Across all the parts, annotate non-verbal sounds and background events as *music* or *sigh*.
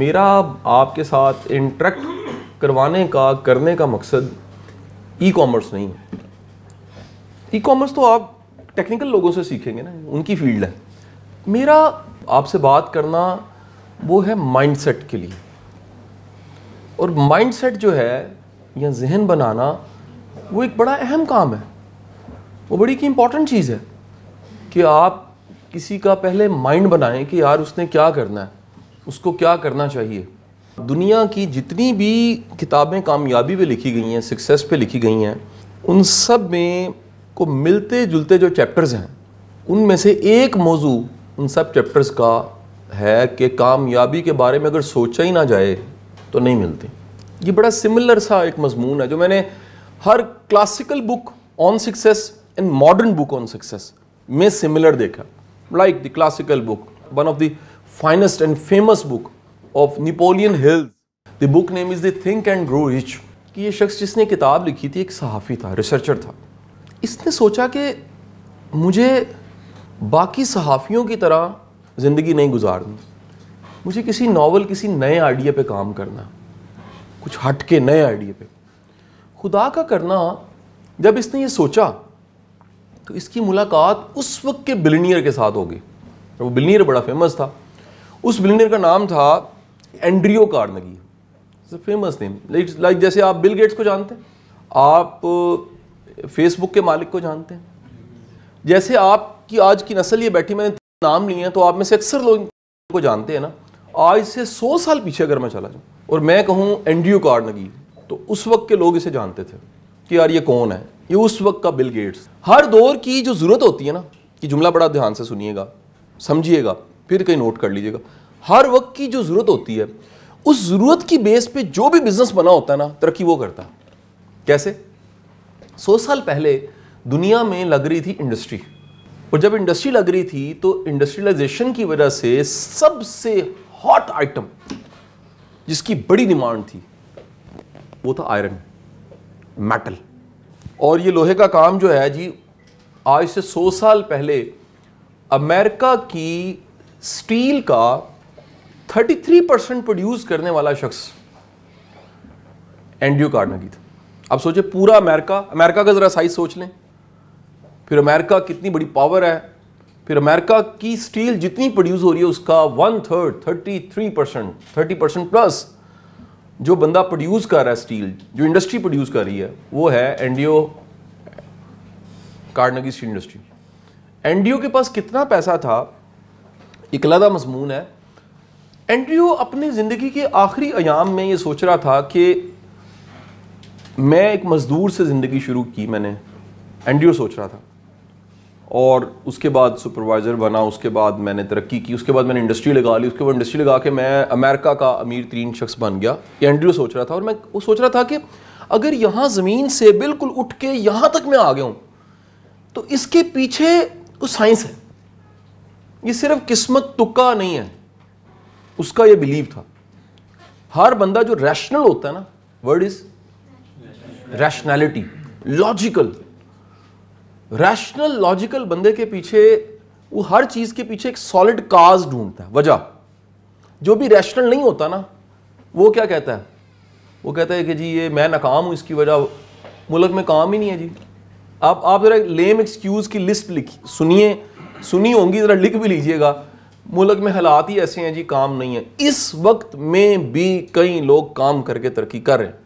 मेरा आपके साथ इंटरेक्ट करवाने का करने का मकसद ई कॉमर्स नहीं है ई कॉमर्स तो आप टेक्निकल लोगों से सीखेंगे ना उनकी फील्ड है मेरा आपसे बात करना वो है माइंडसेट के लिए और माइंडसेट जो है या जहन बनाना वो एक बड़ा अहम काम है वो बड़ी की इम्पॉर्टेंट चीज़ है कि आप किसी का पहले माइंड बनाएं कि यार उसने क्या करना है उसको क्या करना चाहिए दुनिया की जितनी भी किताबें कामयाबी पे लिखी गई हैं सक्सेस पे लिखी गई हैं उन सब में को मिलते जुलते जो चैप्टर्स हैं उनमें से एक मौजू उन सब चैप्टर्स का है कि कामयाबी के बारे में अगर सोचा ही ना जाए तो नहीं मिलते ये बड़ा सिमिलर सा एक मजमून है जो मैंने हर classical book on success and modern book on success में सिमिलर देखा like the classical book one of the finest and famous book of Napoleon Hill. The book name is The Think and Grow Rich. कि ये शख्स जिसने किताब लिखी थी एक सहाफ़ी था रिसर्चर था इसने सोचा कि मुझे बाकी सहाफ़ियों की तरह ज़िंदगी नहीं गुजारनी मुझे किसी नावल किसी नए आइडिया पे काम करना कुछ हट के नए आइडिया पे खुदा का करना जब इसने ये सोचा तो इसकी मुलाकात उस वक्त के बिलनियर के साथ होगी वो बिलनियर बड़ा फेमस था उस बिलीनियर का नाम था Andrew Carnegie famous name like जैसे आप बिल गेट्स को जानते हैं आप फेसबुक uh, के मालिक को जानते हैं जैसे आपकी आज की नस्ल ये बैठी मैंने नाम लिए हैं तो आप में से अक्सर लोग को जानते हैं ना आज से सौ साल पीछे अगर मैं चला जाऊँ और मैं कहूँ एंड्रियो कार्नगी तो उस वक्त के लोग इसे जानते थे कि यार ये कौन है ये उस वक्त का बिल गेट्स हर दौर की जो ज़रूरत होती है ना कि जुमला बड़ा ध्यान से सुनिएगा समझिएगा फिर कहीं नोट कर लीजिएगा हर वक्त की जो ज़रूरत होती है उस ज़रूरत की बेस पे जो भी बिज़नेस बना होता है ना तरक्की वो करता कैसे सौ साल पहले दुनिया में लग रही थी इंडस्ट्री और जब इंडस्ट्री लग रही थी तो इंडस्ट्रियलाइजेशन की वजह से सबसे हॉट आइटम जिसकी बड़ी डिमांड थी वो था आयरन मेटल और ये लोहे का काम जो है जी आज से सौ साल पहले अमेरिका की स्टील का 33 परसेंट प्रोड्यूस करने वाला शख्स एंड्रयू कार्डनगी था आप सोचे पूरा अमेरिका अमेरिका का ज़रा साइज सोच लें फिर अमेरिका कितनी बड़ी पावर है फिर अमेरिका की स्टील जितनी प्रोड्यूस हो रही है उसका one third thirty three percent thirty percent plus जो बंदा प्रोड्यूस कर रहा है स्टील जो इंडस्ट्री प्रोड्यूस कर रही है वो है Andrew Carnegie steel industry Andrew के पास कितना पैसा था एक मजमून है एंड्रयू अपनी ज़िंदगी के आखिरी अयाम में ये सोच रहा था कि मैं एक मज़दूर से ज़िंदगी शुरू की मैंने एंड्रयू सोच रहा था और उसके बाद सुपरवाइज़र बना उसके बाद मैंने तरक्की की उसके बाद मैंने इंडस्ट्री लगा ली उसके बाद इंडस्ट्री लगा के मैं अमेरिका का अमीर तरीन शख्स बन गया ये एंड्रयू सोच रहा था और मैं वो सोच रहा था कि अगर यहाँ ज़मीन से बिल्कुल उठ के यहाँ तक मैं आ गया हूँ तो इसके पीछे कुछ साइंस है ये सिर्फ किस्मत तुक्का नहीं है उसका ये बिलीव था हर बंदा जो रैशनल होता है ना word is rationality logical rational logical बंदे के पीछे वो हर चीज के पीछे एक सॉलिड काज ढूंढता है वजह जो भी रैशनल नहीं होता ना वो क्या कहता है वो कहता है कि जी ये मैं नाकाम हूं इसकी वजह मुल्क में काम ही नहीं है जी आप आप जरा लेम एक्सक्यूज़ की लिस्ट लिखी सुनिए सुनी होंगी ज़रा लिख भी लीजिएगा मुल्क में हालात ही ऐसे हैं जी काम नहीं है इस वक्त में भी कई लोग काम करके तरक्की कर रहे हैं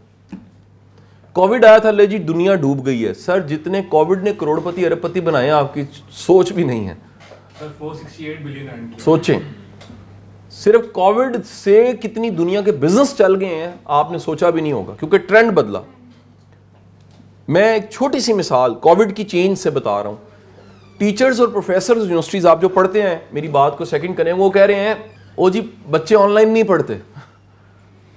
कोविड आया था ले जी दुनिया डूब गई है सर जितने कोविड ने करोड़पति अरबपति बनाए आपकी सोच भी नहीं है सोचे सोचें सिर्फ कोविड से कितनी दुनिया के बिजनेस चल गए हैं आपने सोचा भी नहीं होगा क्योंकि ट्रेंड बदला मैं एक छोटी सी मिसाल कोविड की चेंज से बता रहा हूं टीचर्स और प्रोफेसर यूनिवर्सिटीज़ आप जो पढ़ते हैं मेरी बात को सेकंड करें वो कह रहे हैं ओ जी बच्चे ऑनलाइन नहीं पढ़ते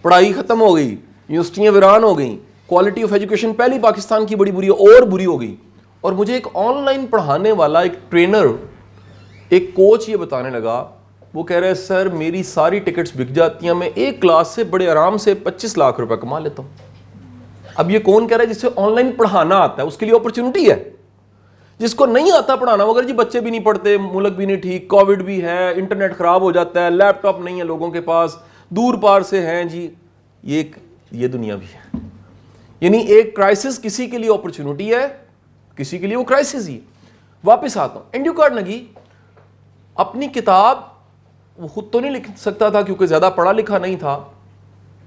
पढ़ाई ख़त्म हो गई यूनिवर्सिटियाँ वीरान हो गई क्वालिटी ऑफ एजुकेशन पहली पाकिस्तान की बड़ी बुरी और बुरी हो गई और मुझे एक ऑनलाइन पढ़ाने वाला एक ट्रेनर एक कोच ये बताने लगा वो कह रहे हैं सर मेरी सारी टिकट्स बिक जाती हैं मैं एक क्लास से बड़े आराम से 25 लाख रुपए कमा लेता हूँ अब ये कौन कह रहा है जिसे ऑनलाइन पढ़ाना आता है उसके लिए अपॉर्चुनिटी है जिसको नहीं आता पढ़ाना मगर जी बच्चे भी नहीं पढ़ते मुलक भी नहीं ठीक कोविड भी है इंटरनेट ख़राब हो जाता है लैपटॉप नहीं है लोगों के पास दूर पार से हैं जी ये ये दुनिया भी है यानी एक क्राइसिस किसी के लिए अपॉर्चुनिटी है किसी के लिए वो क्राइसिस ही वापस आता हूँ एंड्यू नगी अपनी किताब वो खुद तो नहीं लिख सकता था क्योंकि ज़्यादा पढ़ा लिखा नहीं था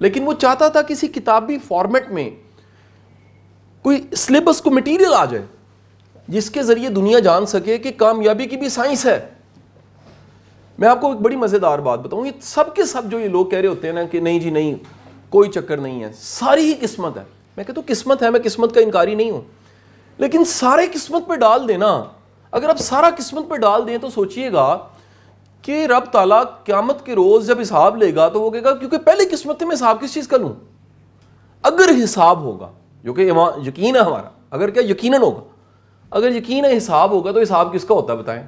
लेकिन वो चाहता था किसी किताबी फॉर्मेट में कोई सिलेबस को मटेरियल आ जाए जिसके ज़रिए दुनिया जान सके कि कामयाबी की भी साइंस है मैं आपको एक बड़ी मज़ेदार बात बताऊं ये सब के सब जो ये लोग कह रहे होते हैं ना कि नहीं जी नहीं कोई चक्कर नहीं है सारी ही किस्मत है मैं कहता तो किस्मत है मैं किस्मत का इनकारी नहीं हूं लेकिन सारे किस्मत पर डाल देना अगर आप सारा किस्मत पर डाल दें तो सोचिएगा कि रब ताला क्यामत के रोज़ जब हिसाब लेगा तो वो कहेगा क्योंकि पहले किस्मत में हिसाब किस चीज़ का लू अगर हिसाब होगा जो कि यकीन है हमारा अगर क्या यकीन होगा अगर यकीन है हिसाब होगा तो हिसाब किसका होता है बताएं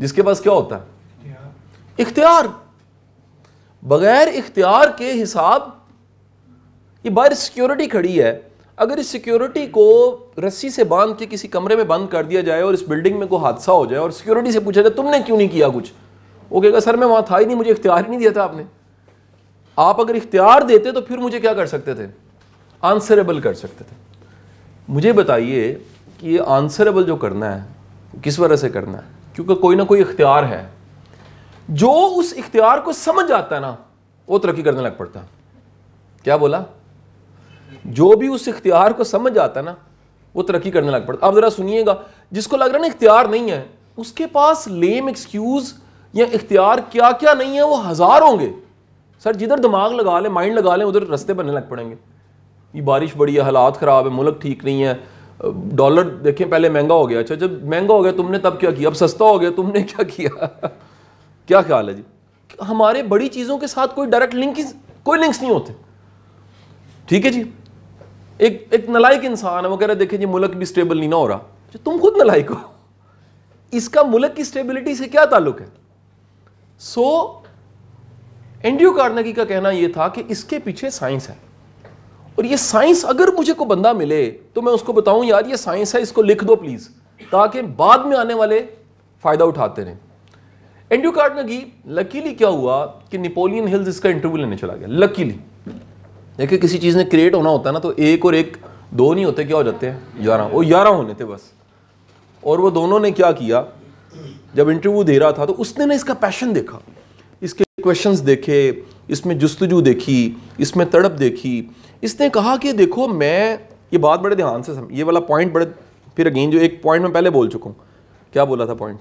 जिसके पास क्या होता है इख्तियार बगैर इख्तियार के हिसाब ये बाहर सिक्योरिटी खड़ी है अगर इस सिक्योरिटी को रस्सी से बांध के किसी कमरे में बंद कर दिया जाए और इस बिल्डिंग में कोई हादसा हो जाए और सिक्योरिटी से पूछा जाए तुमने क्यों नहीं किया कुछ वो कहेगा सर मैं वहां था ही नहीं मुझे इख्तियार ही नहीं दिया था आपने आप अगर इख्तियार देते तो फिर मुझे क्या कर सकते थे आंसरेबल कर सकते थे मुझे बताइए कि ये आंसरेबल जो करना है किस वजह से करना है क्योंकि कोई ना कोई इख्तियार है जो उस इख्तियार को समझ आता है ना वो तरक्की करने लग पड़ता है क्या बोला जो भी उस इख्तियार को समझ आता है ना वो तरक्की करने लग पड़ता आप ज़रा सुनिएगा जिसको लग रहा ना इख्तियार नहीं है उसके पास लेम एक्सक्यूज़ या इख्तियार क्या क्या नहीं है वो हज़ार होंगे सर जिधर दिमाग लगा लें माइंड लगा लें उधर रस्ते बनने लग पड़ेंगे ये बारिश बड़ी है हालात ख़राब है मुल्क ठीक नहीं है डॉलर देखें पहले महंगा हो गया अच्छा जब महंगा हो गया तुमने तब क्या किया अब सस्ता हो गया तुमने क्या किया *laughs* क्या ख्याल है जी हमारे बड़ी चीज़ों के साथ कोई डायरेक्ट लिंक कोई लिंक्स नहीं होते ठीक है जी एक एक नलायक इंसान है वो कह रहे देखें जी मुल्क भी स्टेबल नहीं ना हो रहा जो अच्छा, तुम खुद नलायक हो *laughs* इसका मुल्क की स्टेबिलिटी से क्या ताल्लुक है सो एंड्रयू कार्नेगी का कहना यह था कि इसके पीछे साइंस है और ये साइंस अगर मुझे को बंदा मिले तो मैं उसको बताऊं यार ये साइंस है इसको लिख दो प्लीज़ ताकि बाद में आने वाले फ़ायदा उठाते रहें एंड्रू नगी लकीली क्या हुआ कि नेपोलियन हिल्स इसका इंटरव्यू लेने चला गया लकीली देखिए किसी चीज़ ने क्रिएट होना होता है ना तो एक और एक दो नहीं होते क्या हो जाते हैं ग्यारह वो ग्यारह होने थे बस और वो दोनों ने क्या किया जब इंटरव्यू दे रहा था तो उसने ना इसका पैशन देखा इसके क्वेश्चंस देखे इसमें जस्तजू देखी इसमें तड़प देखी इसने कहा कि देखो मैं ये बात बड़े ध्यान से सम ये वाला पॉइंट बड़े फिर अगेन जो एक पॉइंट मैं पहले बोल चुका हूँ क्या बोला था पॉइंट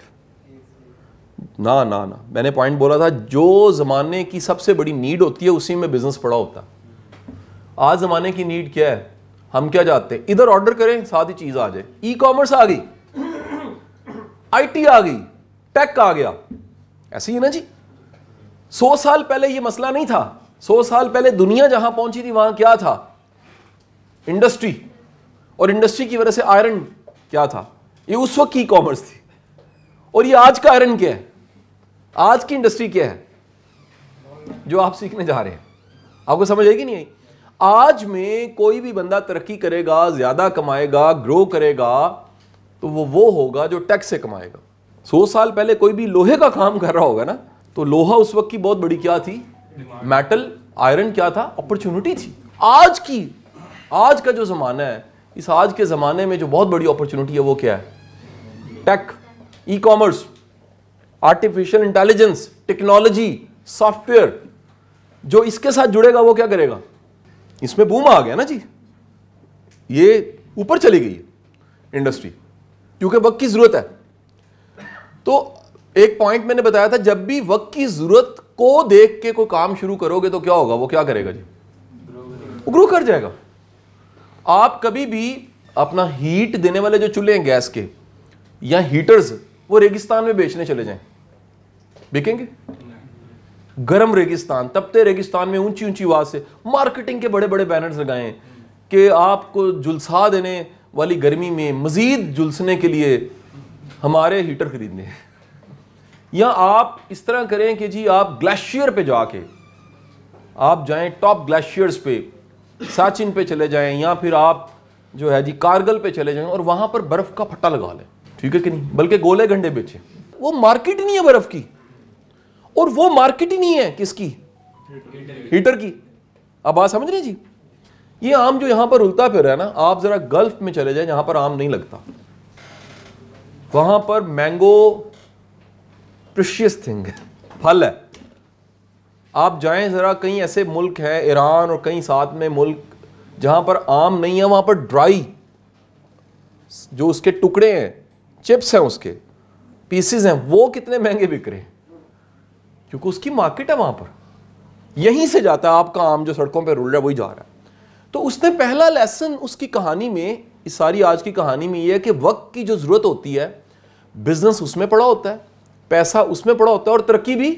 ना ना ना मैंने पॉइंट बोला था जो ज़माने की सबसे बड़ी नीड होती है उसी में बिज़नेस पड़ा होता आज ज़माने की नीड क्या है हम क्या जाते हैं इधर ऑर्डर करें साथ ही चीज़ आ जाए ई कॉमर्स आ गई आईटी आ गई टेक आ गया ऐसे ही है ना जी सौ साल पहले ये मसला नहीं था सौ साल पहले दुनिया जहां पहुंची थी वहां क्या था इंडस्ट्री और इंडस्ट्री की वजह से आयरन क्या था ये उस वक्त की कॉमर्स थी और ये आज का आयरन क्या है आज की इंडस्ट्री क्या है जो आप सीखने जा रहे हैं आपको समझ आएगी नहीं आई आज में कोई भी बंदा तरक्की करेगा ज्यादा कमाएगा ग्रो करेगा तो वो वो होगा जो टैक्स से कमाएगा सौ साल पहले कोई भी लोहे का काम कर रहा होगा ना तो लोहा उस वक्त की बहुत बड़ी क्या थी मेटल आयरन क्या था अपॉर्चुनिटी थी आज की आज का जो ज़माना है इस आज के ज़माने में जो बहुत बड़ी अपॉर्चुनिटी है वो क्या है tech e-commerce artificial intelligence technology software जो इसके साथ जुड़ेगा वो क्या करेगा इसमें बूम आ गया ना जी ये ऊपर चली गई है इंडस्ट्री क्योंकि वक्त की ज़रूरत है तो एक पॉइंट मैंने बताया था जब भी वक्त की ज़रूरत को देख के कोई काम शुरू करोगे तो क्या होगा वो क्या करेगा जी वो ग्रो कर जाएगा आप कभी भी अपना हीट देने वाले जो चूल्हे हैं गैस के या हीटर्स वो रेगिस्तान में बेचने चले जाएं बिकेंगे गर्म रेगिस्तान तपते रेगिस्तान में ऊंची ऊंची आवाज से मार्केटिंग के बड़े बड़े बैनर्स लगाए कि आपको जुलसा देने वाली गर्मी में मजीद जुलसने के लिए हमारे हीटर खरीदने हैं या आप इस तरह करें कि जी आप ग्लेशियर पे जाके आप जाएं टॉप ग्लेशियर्स पे साचिन पे चले जाएं या फिर आप जो है जी कारगल पे चले जाएं और वहां पर बर्फ़ का फट्टा लगा लें ठीक है कि नहीं बल्कि गोले घंटे बेचे वो मार्केट नहीं है बर्फ़ की और वो मार्केट ही नहीं है किसकी हीटर की अब बात समझ रहे जी ये आम जो यहां पर उलता फिर है ना आप ज़रा गल्फ में चले जाए जहां पर आम नहीं लगता वहां पर मैंगो प्रिशियस थिंग फल है आप जाएं ज़रा कहीं ऐसे मुल्क हैं ईरान और कहीं साथ में मुल्क जहाँ पर आम नहीं है वहाँ पर ड्राई जो उसके टुकड़े हैं चिप्स हैं उसके पीसीज हैं वो कितने महंगे बिक रहे हैं क्योंकि उसकी मार्केट है वहाँ पर यहीं से जाता है आपका आम जो सड़कों पर रुल रहा है वही जा रहा है तो उसने पहला लेसन उसकी कहानी में इस सारी आज की कहानी में यह है कि वक्त की जो ज़रूरत होती है बिज़नेस उसमें पड़ा होता है पैसा उसमें पड़ा होता है और तरक्की भी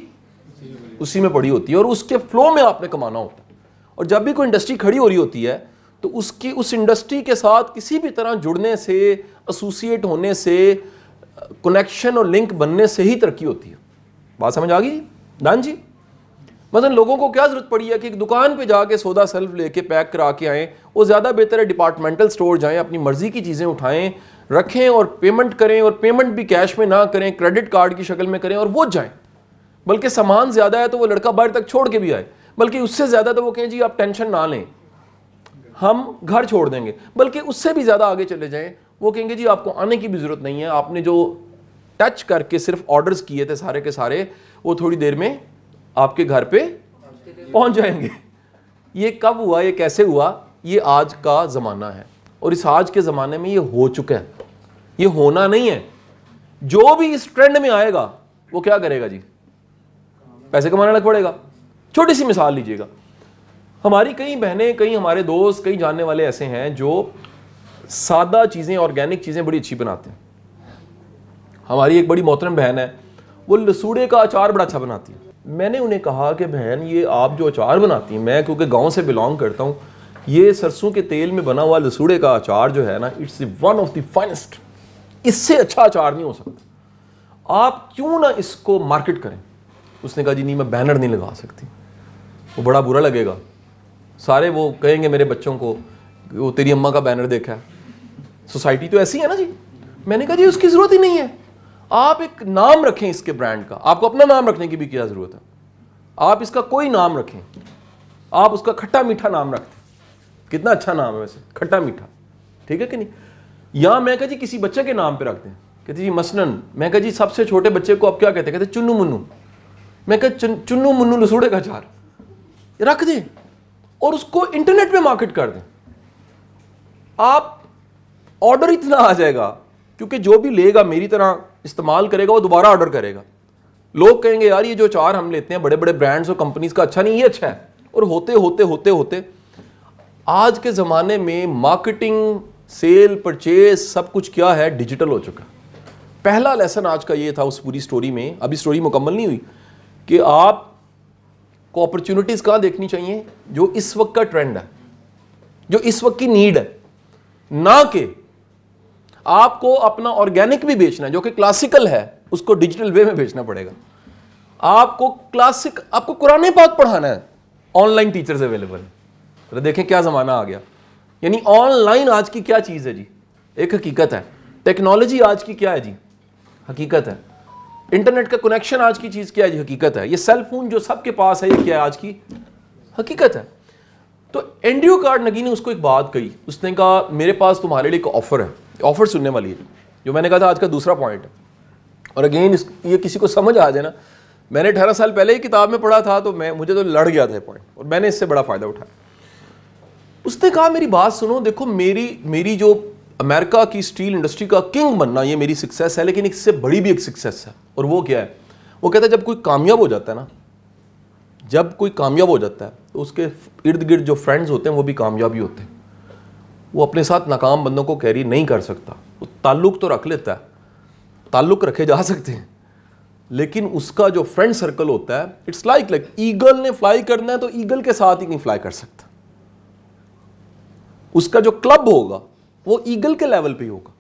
उसी में पड़ी होती है और उसके फ्लो में आपने कमाना होता है और जब भी कोई इंडस्ट्री खड़ी हो रही होती है तो उसकी उस इंडस्ट्री के साथ किसी भी तरह जुड़ने से एसोसिएट होने से कनेक्शन और लिंक बनने से ही तरक्की होती है बात समझ आ गई दान जी मतलब लोगों को क्या जरूरत पड़ी है कि एक दुकान पे जाके सौदा सेल्फ लेके पैक करा के आए वो ज़्यादा बेहतर है डिपार्टमेंटल स्टोर जाएं अपनी मर्ज़ी की चीज़ें उठाएं रखें और पेमेंट करें और पेमेंट भी कैश में ना करें क्रेडिट कार्ड की शक्ल में करें और वो जाएं बल्कि सामान ज़्यादा है तो वो लड़का बाहर तक छोड़ के भी आए बल्कि उससे ज़्यादा तो वो कहें जी आप टेंशन ना लें हम घर छोड़ देंगे बल्कि उससे भी ज़्यादा आगे चले जाएं वो कहेंगे जी आपको आने की भी ज़रूरत नहीं है आपने जो टच करके सिर्फ ऑर्डर्स किए थे सारे के सारे वो थोड़ी देर में आपके घर पर पहुंच जाएंगे ये कब हुआ ये कैसे हुआ ये आज का ज़माना है और इस आज के ज़माने में ये हो चुका है ये होना नहीं है जो भी इस ट्रेंड में आएगा वो क्या करेगा जी पैसे कमाने लग पड़ेगा छोटी सी मिसाल लीजिएगा हमारी कई बहनें कई हमारे दोस्त कई जानने वाले ऐसे हैं जो सादा चीज़ें ऑर्गेनिक चीज़ें बड़ी अच्छी बनाते हैं हमारी एक बड़ी मोहतरम बहन है वो लसूड़े का अचार बड़ा अच्छा बनाती है मैंने उन्हें कहा कि बहन ये आप जो अचार बनाती हैं मैं क्योंकि गांव से बिलोंग करता हूँ ये सरसों के तेल में बना हुआ लसूड़े का अचार जो है ना it's one of the finest इससे अच्छा अचार नहीं हो सकता आप क्यों ना इसको मार्केट करें उसने कहा जी नहीं मैं बैनर नहीं लगा सकती वो बड़ा बुरा लगेगा सारे वो कहेंगे मेरे बच्चों को वो तेरी अम्मा का बैनर देखा है सोसाइटी तो ऐसी है ना जी मैंने कहा जी उसकी ज़रूरत ही नहीं है आप एक नाम रखें इसके ब्रांड का आपको अपना नाम रखने की भी क्या ज़रूरत है आप इसका कोई नाम रखें आप उसका खट्टा मीठा नाम रखते कितना अच्छा नाम है वैसे खट्टा मीठा ठीक है कि नहीं या मैं कहा जी किसी बच्चे के नाम पे रखते हैं कहते जी मसनन मैं कहा जी सबसे छोटे बच्चे को आप क्या कहते हैं कहते चुन्नू मुन्नू मैं कहा चुन्नू मुन्नू लसूड़े का चार रख दें और उसको इंटरनेट पे मार्केट कर दें आप ऑर्डर इतना आ जाएगा क्योंकि जो भी लेगा मेरी तरह इस्तेमाल करेगा वो दोबारा ऑर्डर करेगा लोग कहेंगे यार ये जो चार हम लेते हैं बड़े बड़े ब्रांड्स और कंपनीज का अच्छा नहीं ये अच्छा है और होते होते होते होते आज के ज़माने में मार्केटिंग सेल परचेज सब कुछ क्या है डिजिटल हो चुका पहला लेसन आज का ये था उस पूरी स्टोरी में अभी स्टोरी मुकम्मल नहीं हुई कि आप को अपॉर्चुनिटीज़ कहाँ देखनी चाहिए जो इस वक्त का ट्रेंड है जो इस वक्त की नीड है ना कि आपको अपना ऑर्गेनिक भी बेचना है जो कि क्लासिकल है उसको डिजिटल वे में बेचना पड़ेगा आपको क्लासिक आपको कुरान पाक पढ़ाना है ऑनलाइन टीचर्स अवेलेबल है देखें क्या ज़माना आ गया यानी ऑनलाइन आज की क्या चीज़ है जी एक हकीकत है टेक्नोलॉजी आज की क्या है जी हकीकत है इंटरनेट का कनेक्शन आज की चीज़ क्या है जी हकीकत है ये सेल फोन जो सबके पास है ये क्या है आज की हकीकत है तो एंड्रयू कार्ड नगी ने उसको एक बात कही उसने कहा मेरे पास तुम्हारे लिए एक ऑफ़र है ऑफ़र सुनने वाली है जो मैंने कहा था आज का दूसरा पॉइंट और अगेन ये किसी को समझ आ जाए ना मैंने अठारह साल पहले ही किताब में पढ़ा था तो मैं मुझे तो लड़ गया था पॉइंट और मैंने इससे बड़ा फ़ायदा उठाया उसने कहा मेरी बात सुनो देखो मेरी मेरी जो अमेरिका की स्टील इंडस्ट्री का किंग बनना ये मेरी सक्सेस है लेकिन इससे बड़ी भी एक सक्सेस है और वो क्या है वो कहता है जब कोई कामयाब हो जाता है ना जब कोई कामयाब हो जाता है तो उसके इर्द गिर्द जो फ्रेंड्स होते हैं वो भी कामयाब ही होते हैं वो अपने साथ नाकाम बंदों को कैरी नहीं कर सकता वो ताल्लुक तो रख लेता है ताल्लुक रखे जा सकते हैं लेकिन उसका जो फ्रेंड सर्कल होता है इट्स लाइक लाइक ईगल ने फ्लाई करना है तो ईगल के साथ ही नहीं फ्लाई कर सकता उसका जो क्लब होगा वो ईगल के लेवल पे होगा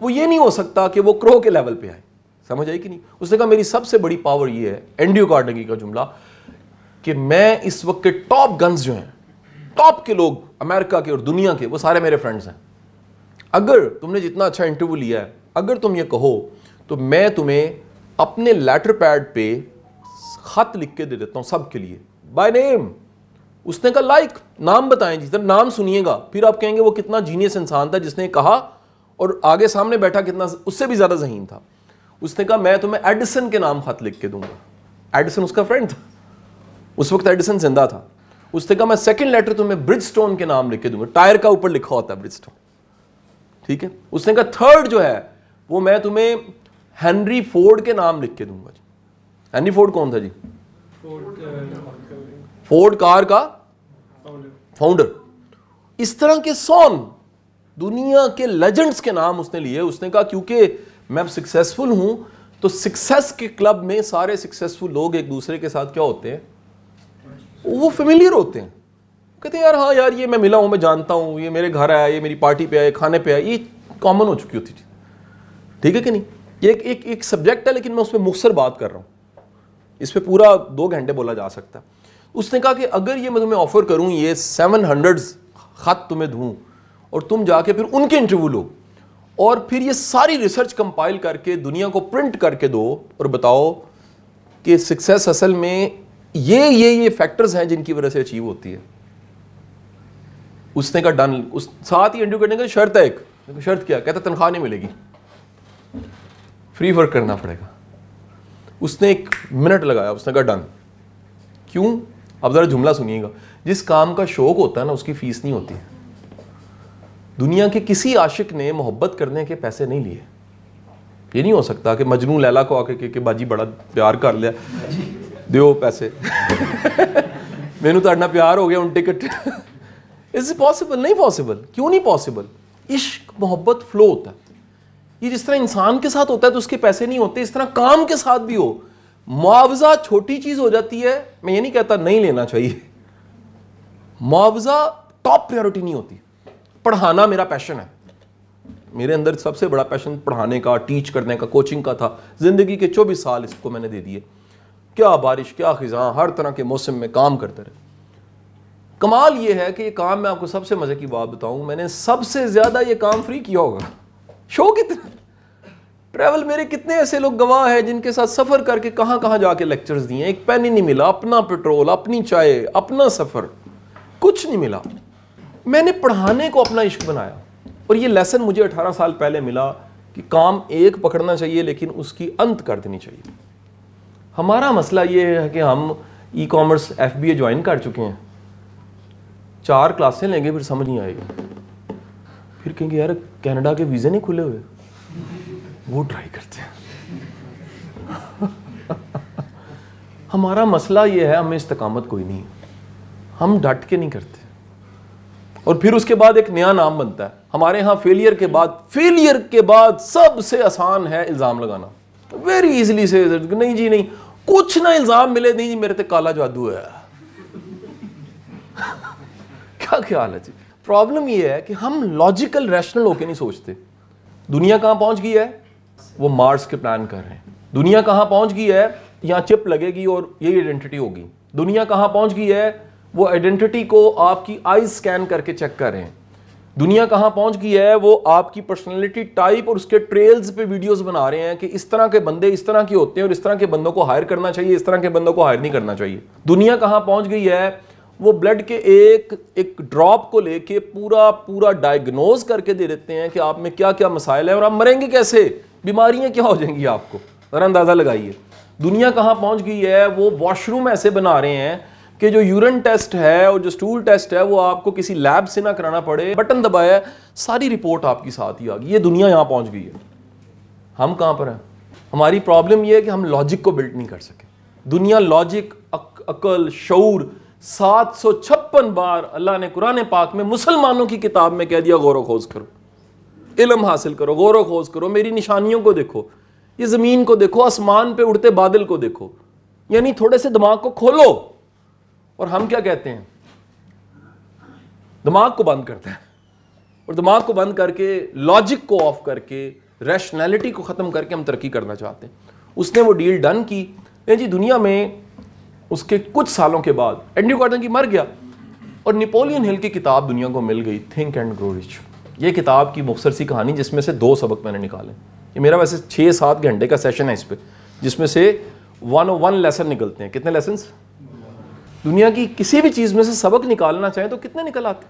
वो ये नहीं हो सकता कि वो क्रो के लेवल पे आए समझ आई कि नहीं उसने कहा मेरी सबसे बड़ी पावर ये है एंड्रयू कार्डनगी का जुमला कि मैं इस वक्त के टॉप गन्स जो हैं टॉप के लोग अमेरिका के और दुनिया के वो सारे मेरे फ्रेंड्स हैं अगर तुमने जितना अच्छा इंटरव्यू लिया है अगर तुम ये कहो तो मैं तुम्हें अपने लेटर पैड पे खत लिख के दे देता हूँ सबके लिए बाय नेम उसने कहा लाइक नाम बताएं जी सर नाम सुनिएगा फिर आप कहेंगे वो कितना जीनियस इंसान था जिसने कहा और आगे सामने बैठा कितना उससे भी ज़्यादा जहीन था उसने कहा मैं तुम्हें एडिसन के नाम खत लिख के दूंगा एडिसन उसका फ्रेंड था उस वक्त एडिसन जिंदा था उसने कहा मैं सेकंड लेटर तुम्हें ब्रिजस्टोन के नाम लिख के दूंगा टायर का ऊपर लिखा होता है ब्रिजस्टोन ठीक है उसने कहा थर्ड जो है वो मैं तुम्हें हेनरी फोर्ड के नाम लिख के दूंगा जी हेनरी फोर्ड कौन था जी फोर्ड फोर्ड कार का फाउंडर इस तरह के सॉन दुनिया के लेजेंड्स के नाम उसने लिए उसने कहा क्योंकि मैं सक्सेसफुल हूं तो सक्सेस के क्लब में सारे सक्सेसफुल लोग एक दूसरे के साथ क्या होते हैं वो फेमिलियर होते हैं कहते हैं यार हाँ यार ये मैं मिला हूं मैं जानता हूं ये मेरे घर आया ये मेरी पार्टी पे आया खाने पे आया ये कॉमन हो चुकी होती ठीक है कि नहीं ये एक एक, एक सब्जेक्ट है लेकिन मैं उस पर मुखसर बात कर रहा हूं इस पर पूरा दो घंटे बोला जा सकता है उसने कहा कि अगर ये मैं तुम्हें ऑफ़र करूँ ये सेवन हंड्रेड ख़त तुम्हें दूँ और तुम जाके फिर उनके इंटरव्यू लो और फिर ये सारी रिसर्च कंपाइल करके दुनिया को प्रिंट करके दो और बताओ कि सक्सेस असल में ये ये ये फैक्टर्स हैं जिनकी वजह से अचीव होती है उसने कहा डन उस साथ ही इंटरव्यू करने का शर्त है एक शर्त क्या कहता तनख्वाह नहीं मिलेगी फ्री वर्क करना पड़ेगा उसने एक मिनट लगाया उसने कहा डन क्यों अब ज़रा जुमला सुनिएगा जिस काम का शौक होता है ना उसकी फ़ीस नहीं होती है दुनिया के किसी आशिक ने मोहब्बत करने के पैसे नहीं लिए ये नहीं हो सकता कि मजनू लैला को आके के, बाजी बड़ा प्यार कर लिया दो पैसे मैनू तो प्यार हो गया उन टिकट इज पॉसिबल नहीं पॉसिबल क्यों नहीं पॉसिबल इश्क मोहब्बत फ्लो होता है ये जिस तरह इंसान के साथ होता है तो उसके पैसे नहीं होते इस तरह काम के साथ भी हो मुआवजा छोटी चीज हो जाती है मैं ये नहीं कहता नहीं लेना चाहिए मुआवजा टॉप प्रायोरिटी नहीं होती पढ़ाना मेरा पैशन है मेरे अंदर सबसे बड़ा पैशन पढ़ाने का टीच करने का कोचिंग का था ज़िंदगी के चौबीस साल इसको मैंने दे दिए क्या बारिश क्या खिजा हर तरह के मौसम में काम करते रहे कमाल यह है कि ये काम मैं आपको सबसे मज़े की बात बताऊं मैंने सबसे ज़्यादा ये काम फ्री किया होगा शो कितना ट्रैवल मेरे कितने ऐसे लोग गवाह हैं जिनके साथ सफ़र करके कहाँ कहाँ जाके लेक्चर्स दिए एक पेन ही नहीं मिला अपना पेट्रोल अपनी चाय अपना सफ़र कुछ नहीं मिला मैंने पढ़ाने को अपना इश्क बनाया और ये लेसन मुझे 18 साल पहले मिला कि काम एक पकड़ना चाहिए लेकिन उसकी अंत कर देनी चाहिए हमारा मसला ये है कि हम e-commerce F B A join कर चुके हैं चार क्लासें लेंगे फिर समझ नहीं आएगी फिर कहेंगे यार कनाडा के वीज़े नहीं खुले हुए वो ट्राई करते हैं हमारा मसला ये है हमें इस्तकामत कोई नहीं हम डट के नहीं करते और फिर उसके बाद एक नया नाम बनता है हमारे यहां फेलियर के बाद फेलियर के बाद सबसे आसान है इल्ज़ाम लगाना वेरी इजीली से नहीं जी नहीं कुछ ना इल्ज़ाम मिले नहीं जी मेरे तक काला जादू है क्या ख्याल है जी प्रॉब्लम यह है कि हम लॉजिकल रैशनल होके नहीं सोचते दुनिया कहां पहुंच गई है वो मार्स के प्लान कर रहे हैं दुनिया कहाँ पहुँच गई है यहाँ चिप लगेगी और यही आइडेंटिटी होगी दुनिया कहाँ पहुँच गई है वो आइडेंटिटी को आपकी आई स्कैन करके चेक कर रहे हैं दुनिया कहाँ पहुँच गई है वो आपकी पर्सनैलिटी टाइप और उसके ट्रेल्स पे वीडियोस बना रहे हैं कि इस तरह के बंदे इस तरह के होते हैं और इस तरह के बंदों को हायर करना चाहिए इस तरह के बंदों को हायर नहीं करना चाहिए दुनिया कहाँ पहुँच गई है वो ब्लड के एक एक ड्रॉप को लेके पूरा पूरा डायग्नोज करके दे देते हैं कि आप में क्या क्या मसाइल है और आप मरेंगे कैसे बीमारियां क्या हो जाएंगी आपको ज़रा अंदाज़ा लगाइए दुनिया कहाँ पहुँच गई है वो वॉशरूम ऐसे बना रहे हैं कि जो यूरिन टेस्ट है और जो स्टूल टेस्ट है वो आपको किसी लैब से ना कराना पड़े बटन दबाया सारी रिपोर्ट आपके साथ ही आ गई ये दुनिया यहाँ पहुँच गई है हम कहाँ पर हैं हमारी प्रॉब्लम ये है कि हम लॉजिक को बिल्ट नहीं कर सके दुनिया लॉजिक अक, अकल शौर सात सौ छप्पन बार अल्लाह ने कुरान पाक में मुसलमानों की किताब में कह दिया गौर खोज करो इलम हासिल करो गौर खोज करो मेरी निशानियों को देखो ये ज़मीन को देखो आसमान पे उड़ते बादल को देखो यानी थोड़े से दिमाग को खोलो और हम क्या कहते हैं दिमाग को बंद करते हैं और दिमाग को बंद करके लॉजिक को ऑफ करके रैशनैलिटी को ख़त्म करके हम तरक्की करना चाहते हैं उसने वो डील डन की जी दुनिया में उसके कुछ सालों के बाद एंड्री गॉर्डन की मर गया और नेपोलियन हिल की किताब दुनिया को मिल गई थिंक एंड ग्रो रिच ये किताब की मुख्तर सी कहानी जिसमें से दो सबक मैंने निकाले ये मेरा वैसे छः सात घंटे का सेशन है इस पर जिसमें से वन ओ वन लेसन निकलते हैं कितने लेसन दुनिया की किसी भी चीज़ में से सबक निकालना चाहें तो कितने निकल आते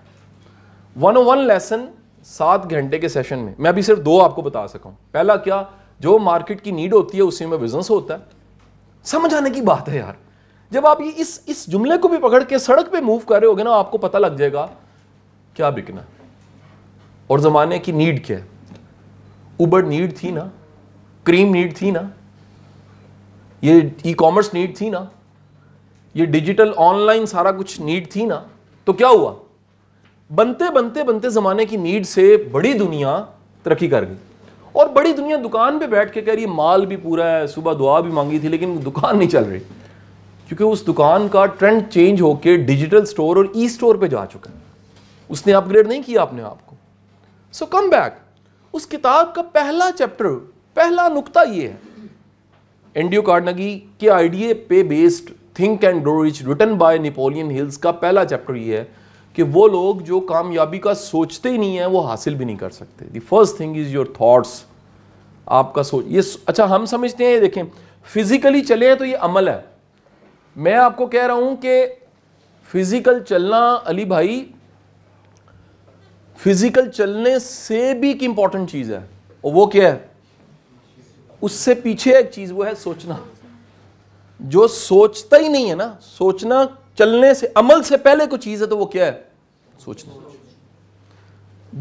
वन ओ वन लेसन सात घंटे के सेशन में मैं अभी सिर्फ दो आपको बता सका हूँ पहला क्या जो मार्केट की नीड होती है उसी में बिजनेस होता है समझ आने की बात है यार जब आप ये इस इस जुमले को भी पकड़ के सड़क पे मूव कर रहे होगे ना आपको पता लग जाएगा क्या बिकना और ज़माने की नीड क्या है उबर नीड थी ना क्रीम नीड थी ना ये ई कॉमर्स नीड थी ना ये डिजिटल ऑनलाइन सारा कुछ नीड थी ना तो क्या हुआ बनते बनते बनते ज़माने की नीड से बड़ी दुनिया तरक्की कर गई और बड़ी दुनिया दुकान पे बैठ के कह रही है माल भी पूरा है सुबह दुआ भी मांगी थी लेकिन दुकान नहीं चल रही क्योंकि उस दुकान का ट्रेंड चेंज होकर डिजिटल स्टोर और ई स्टोर पर जा चुका है उसने अपग्रेड नहीं किया अपने आप को सो कम बैक उस किताब का पहला चैप्टर पहला नुकता ये है एनडीओ कार्डनगी के आइडिए पे based think and grow rich written by Napoleon Hills का पहला चैप्टर ये है कि वो लोग जो कामयाबी का सोचते ही नहीं है वो हासिल भी नहीं कर सकते the first thing is your thoughts आपका सोच ये अच्छा हम समझते हैं ये देखें फिजिकली चले हैं तो ये अमल है मैं आपको कह रहा हूं कि फिज़िकल चलना अली भाई फिज़िकल चलने से भी एक इंपॉर्टेंट चीज़ है और वो क्या है उससे पीछे एक चीज़ वो है सोचना जो सोचता ही नहीं है ना सोचना चलने से अमल से पहले कोई चीज़ है तो वो क्या है सोचना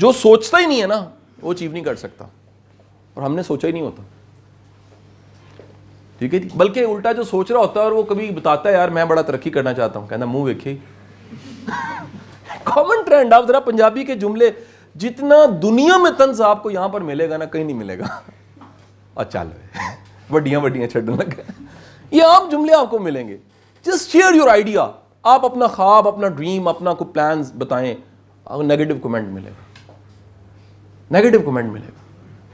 जो सोचता ही नहीं है ना वो अचीव नहीं कर सकता और हमने सोचा ही नहीं होता ठीक है जी बल्कि उल्टा जो सोच रहा होता है और वो कभी बताता है यार मैं बड़ा तरक्की करना चाहता हूँ कहना मुंह वेखे कॉमन ट्रेंड आप जरा पंजाबी के जुमले जितना दुनिया में तंज आपको यहाँ पर मिलेगा ना कहीं नहीं मिलेगा *laughs* और चल वड्डियाँ वड्डियाँ छड़न लग ये आम जुमले आपको मिलेंगे जस्ट शेयर योर आइडिया आप अपना ख्वाब अपना ड्रीम अपना को प्लान बताएं नेगेटिव कमेंट मिलेगा नेगेटिव कमेंट मिलेगा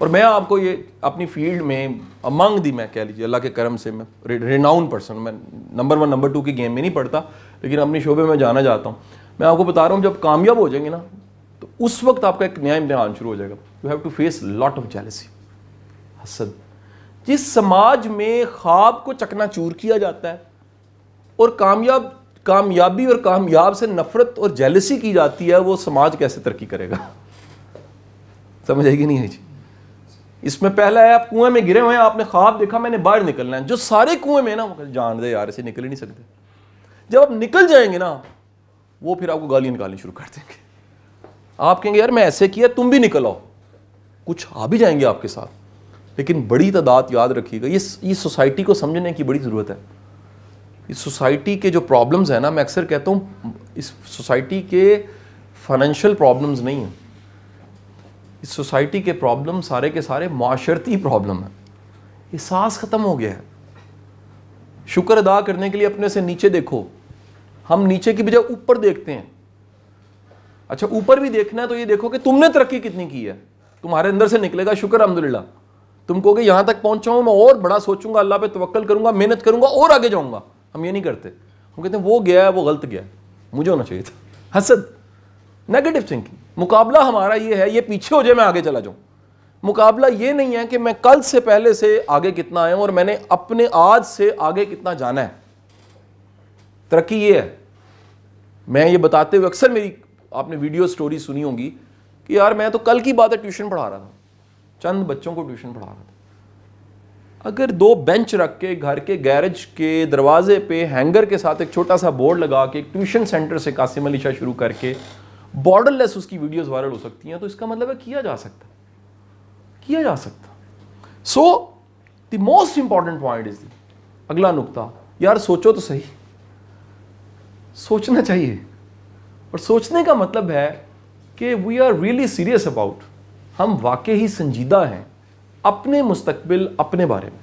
और मैं आपको ये अपनी फील्ड में अमंग दी मैं कह लीजिए अल्लाह के करम से मैं रिनाउन पर्सन मैं नंबर वन नंबर टू की गेम में नहीं पढ़ता लेकिन अपने शोबे में जाना चाहता हूँ मैं आपको बता रहा हूँ जब कामयाब हो जाएंगे ना तो उस वक्त आपका एक नया इम्तहान शुरू हो जाएगा you have to face lot of jealousy हसद जिस समाज में ख्वाब को चकना चूर किया जाता है और कामयाब कामयाबी और कामयाब से नफरत और जेलसी की जाती है वो समाज कैसे तरक्की करेगा *laughs* समझ आएगी नहीं है जी इसमें पहला है आप कुएं में गिरे हुए हैं आपने ख्वाब देखा मैंने बाहर निकलना है जो सारे कुएं में ना वो जान दे यार ऐसे निकल ही नहीं सकते जब आप निकल जाएंगे ना वो फिर आपको गाली निकालनी शुरू कर देंगे आप कहेंगे यार मैं ऐसे किया तुम भी निकल आओ कुछ आ भी जाएंगे आपके साथ लेकिन बड़ी तादाद याद रखिएगा ये ये सोसाइटी को समझने की बड़ी ज़रूरत है इस सोसाइटी के जो प्रॉब्लम्स हैं ना मैं अक्सर कहता हूँ इस सोसाइटी के फाइनेंशियल प्रॉब्लम्स नहीं हैं इस सोसाइटी के प्रॉब्लम सारे के सारे माशरती प्रॉब्लम है एहसास ख़त्म हो गया है शुक्र अदा करने के लिए अपने से नीचे देखो हम नीचे की बजाय ऊपर देखते हैं अच्छा ऊपर भी देखना है तो ये देखो कि तुमने तरक्की कितनी की है तुम्हारे अंदर से निकलेगा शुक्र अलहमदिल्ला तुम कहोगे यहाँ तक पहुँचा हूँ मैं और बड़ा सोचूंगा अल्लाह पे तवक्ल करूँगा मेहनत करूँगा और आगे जाऊँगा हम ये नहीं करते हम कहते हैं वो गया है वो गलत गया है मुझे होना चाहिए था हसद नेगेटिव थिंकिंग मुकाबला हमारा ये है ये पीछे हो जाए मैं आगे चला जाऊँ मुकाबला ये नहीं है कि मैं कल से पहले से आगे कितना आया और मैंने अपने आज से आगे कितना जाना है तरक्की ये है मैं ये बताते हुए अक्सर मेरी आपने वीडियो स्टोरी सुनी होगी कि यार मैं तो कल की बात है ट्यूशन पढ़ा रहा था चंद बच्चों को ट्यूशन पढ़ा रहा था अगर दो बेंच रख के घर के गैरेज के दरवाजे पे हैंगर के साथ एक छोटा सा बोर्ड लगा के एक ट्यूशन सेंटर से कासिम अली शाह शुरू करके बॉर्डरलेस उसकी वीडियोस वायरल हो सकती हैं तो इसका मतलब है किया जा सकता किया जा सकता so the most important point is अगला नुकता यार सोचो तो सही सोचना चाहिए और सोचने का मतलब है कि we are really serious about हम वाकई ही संजीदा हैं अपने मुस्तबिल अपने बारे में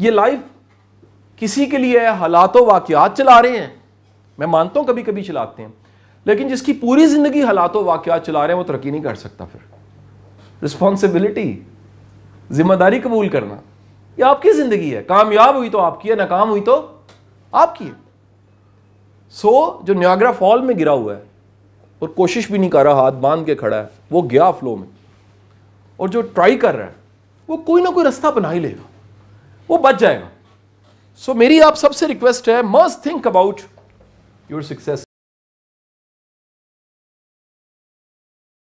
ये लाइफ किसी के लिए हालात वाकियात चला रहे हैं मैं मानता हूं कभी कभी चलाते हैं लेकिन जिसकी पूरी जिंदगी हालातों वाकत चला रहे हैं वो तरक्की नहीं कर सकता फिर रिस्पॉन्सिबिलिटी जिम्मेदारी कबूल करना ये आपकी जिंदगी है कामयाब हुई तो आपकी है नाकाम हुई तो आपकी है सो जो न्यागरा फॉल में गिरा हुआ है और कोशिश भी नहीं कर रहा हाथ बांध के खड़ा है वो गया फ्लो में और जो ट्राई कर रहा है वो कोई ना कोई रास्ता बना ही लेगा वो बच जाएगा सो so, मेरी आप सबसे रिक्वेस्ट है must think about your success